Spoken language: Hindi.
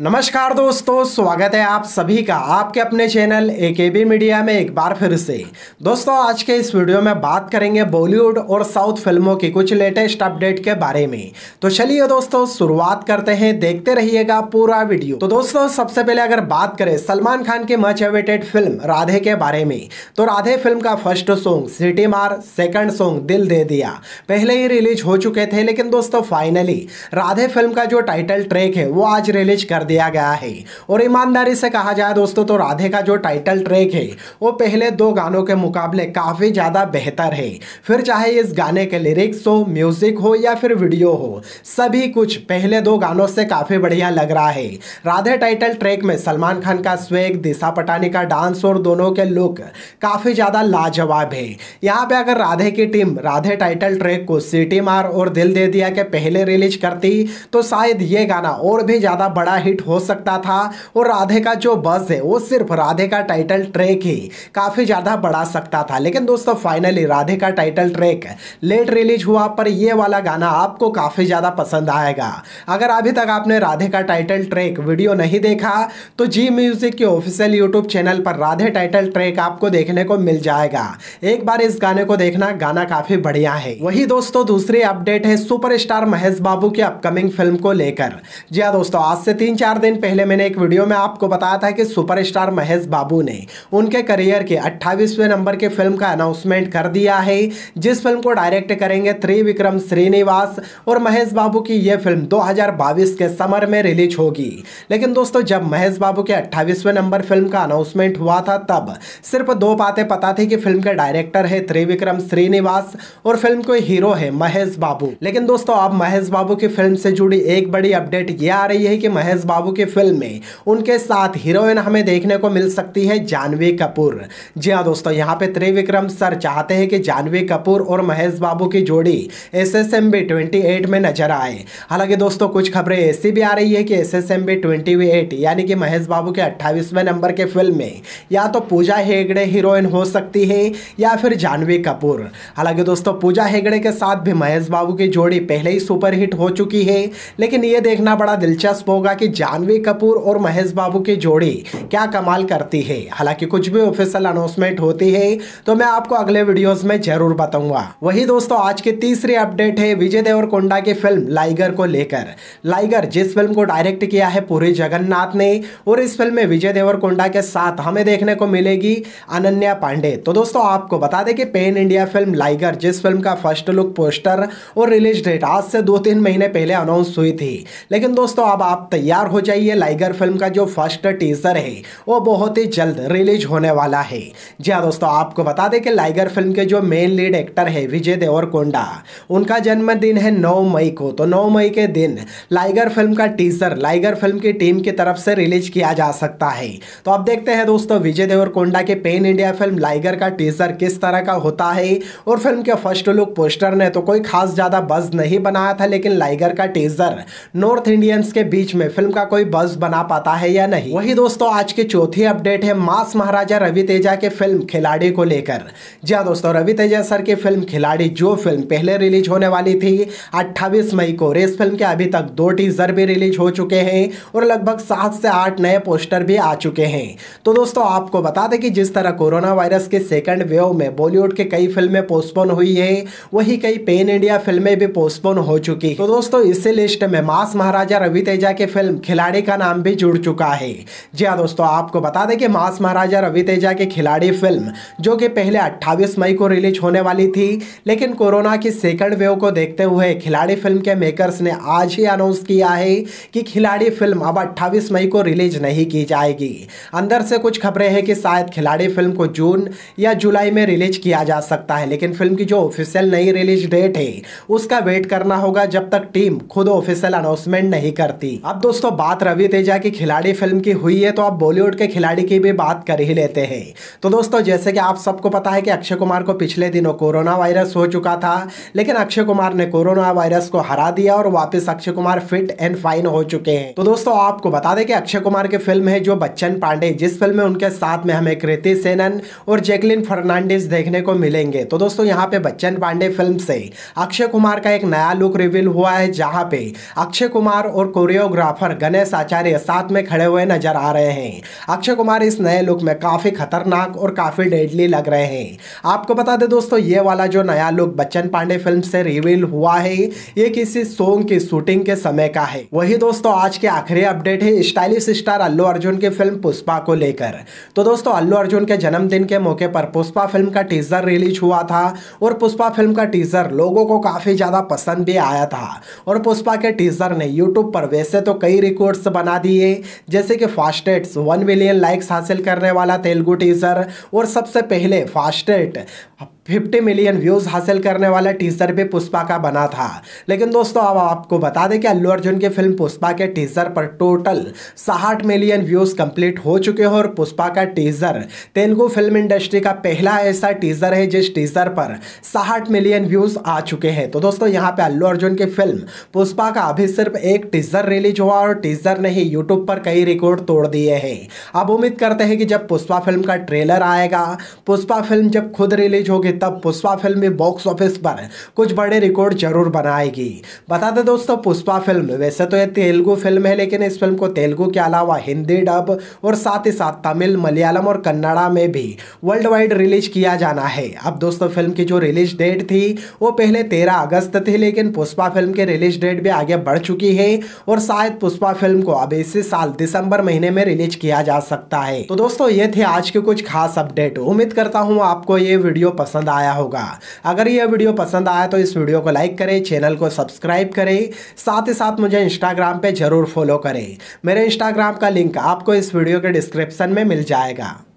नमस्कार दोस्तों स्वागत है आप सभी का आपके अपने चैनल ए के बी मीडिया में एक बार फिर से दोस्तों आज के इस वीडियो में बात करेंगे बॉलीवुड और साउथ फिल्मों की कुछ लेटेस्ट अपडेट के बारे में तो चलिए दोस्तों शुरुआत करते हैं देखते रहिएगा पूरा वीडियो तो दोस्तों सबसे पहले अगर बात करें सलमान खान की मच अवेटेड फिल्म राधे के बारे में तो राधे फिल्म का first song Seeti Maar second song Dil De दिया पहले ही रिलीज हो चुके थे लेकिन दोस्तों फाइनली राधे फिल्म का जो टाइटल ट्रैक है वो आज रिलीज कर दिया गया है और ईमानदारी से कहा जाए दोस्तों तो राधे का जो टाइटल ट्रैक है वो पहले दो गानों के मुकाबले काफ़ी ज़्यादा बेहतर है फिर चाहे इस गाने के लिरिक्स हो म्यूज़िक हो या फिर वीडियो हो सभी कुछ पहले दो गानों से काफ़ी बढ़िया लग रहा है राधे टाइटल ट्रैक में सलमान खान का स्वेग दिशा पटानी का डांस और दोनों के लुक काफ़ी ज़्यादा लाजवाब है यहाँ पे अगर राधे की टीम राधे टाइटल ट्रैक को सीटी मार और दिल दे दिया के पहले रिलीज करती तो शायद ये गाना और भी ज़्यादा बड़ा हिट हिट हो सकता था और राधे का जो बस है वो सिर्फ राधे का टाइटल ट्रैक ही काफ़ी ज़्यादा बढ़ा सकता था लेकिन दोस्तों फाइनली राधे का टाइटल ट्रैक लेट रिलीज हुआ पर ये वाला गाना आपको काफ़ी ज़्यादा पसंद आएगा अगर अभी तक आपने राधे का टाइटल ट्रैक वीडियो नहीं देखा तो जी म्यूजिक के ऑफिशियल यूट्यूब चैनल पर राधे टाइटल ट्रैक आपको देखने को मिल जाएगा एक बार इस गाने को देखना गाना काफ़ी बढ़िया है वही दोस्तों दूसरी अपडेट है सुपरस्टार महेश बाबू की अपकमिंग फिल्म को लेकर जी हाँ दोस्तों आज से तीन चार दिन पहले मैंने एक वीडियो में आपको बताया था कि सुपरस्टार महेश बाबू ने उनके करियर के अट्ठाईसवें नंबर के फिल्म का अनाउंसमेंट कर दिया है जिस फिल्म को डायरेक्ट करेंगे विक्रम श्रीनिवास और महेश बाबू की यह फिल्म 2022 के समर में रिलीज होगी लेकिन दोस्तों जब महेश बाबू के अट्ठाईसवें नंबर फिल्म का अनाउंसमेंट हुआ था तब सिर्फ दो बातें पता थी कि फिल्म के डायरेक्टर है त्रिविक्रम श्रीनिवास और फिल्म के हीरो है महेश बाबू लेकिन दोस्तों अब महेश बाबू की फिल्म से जुड़ी एक बड़ी अपडेट यह आ रही है कि महेश बाबू की फिल्म में उनके साथ हीरोइन हमें देखने को मिल सकती है जानवी कपूर जी हाँ दोस्तों यहाँ पे त्रिविक्रम सर चाहते हैं कि जानवी कपूर और महेश बाबू की जोड़ी S S M B twenty eight में नजर आए हालांकि दोस्तों कुछ खबरें ऐसी भी आ रही है कि S S M B twenty eight यानी कि महेश बाबू के अट्ठाईसवें नंबर के फिल्म में या तो पूजा हेगड़े हीरोइन हो सकती है या फिर जानवी कपूर हालांकि दोस्तों पूजा हेगड़े के साथ भी महेश बाबू की जोड़ी पहले ही सुपरहिट हो चुकी है लेकिन यह देखना बड़ा दिलचस्प होगा कि जानवी कपूर और महेश बाबू की जोड़ी क्या कमाल करती है हालांकि कुछ भी ऑफिशियल अनाउंसमेंट होती है तो मैं आपको अगले वीडियोस में जरूर बताऊंगा वही दोस्तों आज की तीसरी अपडेट है विजय कोंडा की फिल्म लाइगर को लेकर लाइगर जिस फिल्म को डायरेक्ट किया है पूरी जगन्नाथ ने और इस फिल्म में विजय देवर कोंडा के साथ हमें देखने को मिलेगी अनन्या पांडे तो दोस्तों आपको बता दें कि पेन इंडिया फिल्म लाइगर जिस फिल्म का फर्स्ट लुक पोस्टर और रिलीज डेट आज से दो तीन महीने पहले अनाउंस हुई थी लेकिन दोस्तों अब आप तैयार हो जाइए लाइगर फिल्म का जो फर्स्ट टीजर है वो बहुत ही जल्द रिलीज होने वाला है जी हाँ दोस्तों आपको बता दें कि लाइगर फिल्म के जो मेन लीड एक्टर है विजय देवर कोंडा उनका जन्मदिन है नौ मई को तो नौ मई के दिन लाइगर फिल्म का टीजर लाइगर फिल्म की टीम की तरफ से रिलीज किया जा सकता है तो अब देखते हैं दोस्तों विजय देवर कोंडा के पेन इंडिया फिल्म लाइगर का टीजर किस तरह का होता है और फिल्म के फर्स्ट लुक पोस्टर ने तो कोई खास ज़्यादा बज नहीं बनाया था लेकिन लाइगर का टीजर नॉर्थ इंडियंस के बीच में फिल्म का का कोई बस बना पाता है या नहीं वही दोस्तों आज की चौथी अपडेट है मास महाराजा रवि तेजा के फिल्म खिलाड़ी को लेकर जी हाँ दोस्तों रवि तेजा सर की फिल्म खिलाड़ी जो फिल्म पहले रिलीज होने वाली थी अट्ठाईस मई को रेस फिल्म के अभी तक दो टीजर भी रिलीज हो चुके हैं और लगभग सात से आठ नए पोस्टर भी आ चुके हैं तो दोस्तों आपको बता दें कि जिस तरह कोरोना वायरस के सेकंड वेव में बॉलीवुड के कई फिल्में पोस्टपोन हुई है वही कई पेन इंडिया फिल्में भी पोस्टपोन हो चुकी तो दोस्तों इसी लिस्ट में मास महाराजा रवि तेजा की फिल्म खिलाड़ी का नाम भी जुड़ चुका है जी हाँ दोस्तों आपको बता दें कि मास महाराजा रवि तेजा की खिलाड़ी फिल्म जो कि पहले 28 मई को रिलीज होने वाली थी लेकिन कोरोना की सेकंड वेव को देखते हुए खिलाड़ी फिल्म के मेकर्स ने आज ही अनाउंस किया है कि खिलाड़ी फिल्म अब अट्ठावीस मई को रिलीज नहीं की जाएगी अंदर से कुछ खबरें हैं कि शायद खिलाड़ी फिल्म को जून या जुलाई में रिलीज किया जा सकता है लेकिन फिल्म की जो ऑफिशियल नई रिलीज डेट है उसका वेट करना होगा जब तक टीम खुद ऑफिशियल अनाउंसमेंट नहीं करती अब दोस्तों बात रवि तेजा की खिलाड़ी फिल्म की हुई है तो आप बॉलीवुड के खिलाड़ी की भी बात कर ही लेते हैं तो दोस्तों जैसे कि आप सबको पता है कि अक्षय कुमार को पिछले दिनों कोरोना वायरस हो चुका था लेकिन अक्षय कुमार ने कोरोना वायरस को हरा दिया और वापस Akshay Kumar fit and fine हो चुके हैं तो दोस्तों आपको बता दें कि अक्षय कुमार की फिल्म है जो बच्चन पांडे जिस फिल्म में उनके साथ में हमें कृति सेनन और जैकलिन फर्नांडिस देखने को मिलेंगे तो दोस्तों यहाँ पे बच्चन पांडे फिल्म से अक्षय कुमार का एक नया लुक रिवील हुआ है जहाँ पे अक्षय कुमार और कोरियोग्राफर गणेश आचार्य साथ में खड़े हुए नजर आ रहे हैं अक्षय कुमार इस नए लुक में काफी खतरनाक और काफी डेडली लग रहे हैं आपको बता दें दोस्तों ये वाला जो नया लुक बच्चन पांडे फिल्म से रिवील हुआ है ये किसी सॉन्ग की शूटिंग के समय का है वही दोस्तों आज के आखिरी अपडेट है स्टाइलिश स्टार अल्लू अर्जुन की फिल्म पुष्पा को लेकर तो दोस्तों अल्लू अर्जुन के जन्मदिन के मौके पर पुष्पा फिल्म का टीजर रिलीज हुआ था और पुष्पा फिल्म का टीजर लोगों को काफी ज्यादा पसंद भी आया था और पुष्पा के टीजर ने यूट्यूब पर वैसे तो कई कोर्स बना दिए जैसे कि फास्टेट्स वन मिलियन लाइक्स हासिल करने वाला तेलुगु टीजर और सबसे पहले फास्टेट फिफ्टी मिलियन व्यूज़ हासिल करने वाला टीजर भी पुष्पा का बना था लेकिन दोस्तों अब आपको बता दें कि अल्लू अर्जुन की फिल्म पुष्पा के टीजर पर टोटल साठ मिलियन व्यूज़ कंप्लीट हो चुके हैं और पुष्पा का टीजर तेलुगु फिल्म इंडस्ट्री का पहला ऐसा टीजर है जिस टीजर पर साठ मिलियन व्यूज़ आ चुके हैं तो दोस्तों यहाँ पर अल्लू अर्जुन की फिल्म पुष्पा का अभी सिर्फ एक टीजर रिलीज हुआ और टीजर ने ही यूट्यूब पर कई रिकॉर्ड तोड़ दिए हैं अब उम्मीद करते हैं कि जब पुष्पा फिल्म का ट्रेलर आएगा पुष्पा फिल्म जब खुद रिलीज होगी तब पुष्पा फिल्म बॉक्स ऑफिस पर कुछ बड़े रिकॉर्ड जरूर बनाएगी बता दें दोस्तों पुष्पा फिल्म वैसे तो ये तेलुगु फिल्म है लेकिन इस फिल्म को तेलुगु के अलावा हिंदी डब और साथ ही साथ तमिल मलयालम और कन्नड़ा में भी वर्ल्ड वाइड रिलीज किया जाना है अब दोस्तों फिल्म की जो रिलीज डेट थी वो पहले तेरह अगस्त थी लेकिन पुष्पा फिल्म की रिलीज डेट भी आगे बढ़ चुकी है और शायद पुष्पा फिल्म को अब इसी साल दिसंबर महीने में रिलीज किया जा सकता है तो दोस्तों ये थे आज के कुछ खास अपडेट उम्मीद करता हूँ आपको ये वीडियो पसंद पसंद आया होगा अगर यह वीडियो पसंद आया तो इस वीडियो को लाइक करें चैनल को सब्सक्राइब करें साथ ही साथ मुझे इंस्टाग्राम पर जरूर फॉलो करें मेरे इंस्टाग्राम का लिंक आपको इस वीडियो के डिस्क्रिप्शन में मिल जाएगा